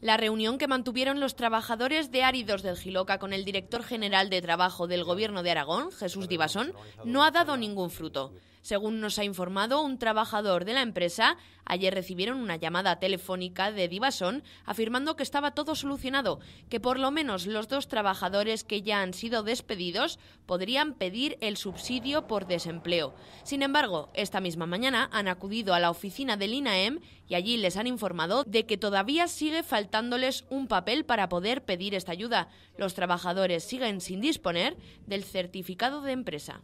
La reunión que mantuvieron los trabajadores de Áridos del Giloca con el director general de trabajo del Gobierno de Aragón, Jesús Divasón, no ha dado ningún fruto. Según nos ha informado un trabajador de la empresa, ayer recibieron una llamada telefónica de Divasón afirmando que estaba todo solucionado, que por lo menos los dos trabajadores que ya han sido despedidos podrían pedir el subsidio por desempleo. Sin embargo, esta misma mañana han acudido a la oficina del INAEM y allí les han informado de que todavía sigue faltándoles un papel para poder pedir esta ayuda. Los trabajadores siguen sin disponer del certificado de empresa.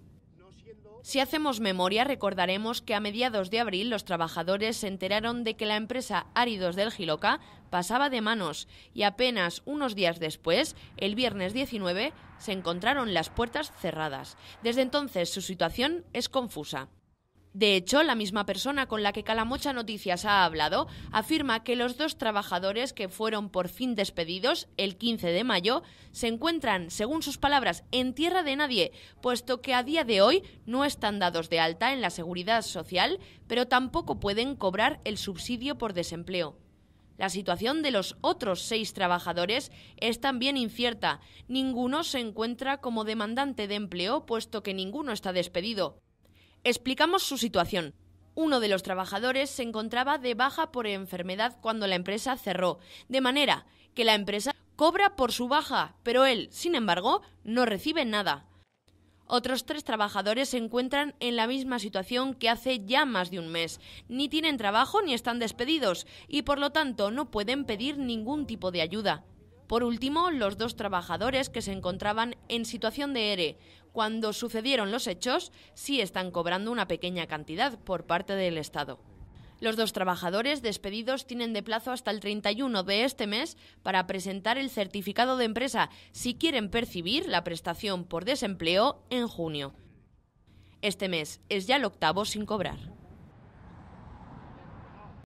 Si hacemos memoria, recordaremos que a mediados de abril los trabajadores se enteraron de que la empresa Áridos del Giloca pasaba de manos y apenas unos días después, el viernes 19, se encontraron las puertas cerradas. Desde entonces su situación es confusa. De hecho, la misma persona con la que Calamocha Noticias ha hablado afirma que los dos trabajadores que fueron por fin despedidos el 15 de mayo se encuentran, según sus palabras, en tierra de nadie, puesto que a día de hoy no están dados de alta en la seguridad social, pero tampoco pueden cobrar el subsidio por desempleo. La situación de los otros seis trabajadores es también incierta. Ninguno se encuentra como demandante de empleo, puesto que ninguno está despedido. Explicamos su situación. Uno de los trabajadores se encontraba de baja por enfermedad cuando la empresa cerró, de manera que la empresa cobra por su baja, pero él, sin embargo, no recibe nada. Otros tres trabajadores se encuentran en la misma situación que hace ya más de un mes. Ni tienen trabajo ni están despedidos y por lo tanto no pueden pedir ningún tipo de ayuda. Por último, los dos trabajadores que se encontraban en situación de ERE e. cuando sucedieron los hechos sí están cobrando una pequeña cantidad por parte del Estado. Los dos trabajadores despedidos tienen de plazo hasta el 31 de este mes para presentar el certificado de empresa si quieren percibir la prestación por desempleo en junio. Este mes es ya el octavo sin cobrar.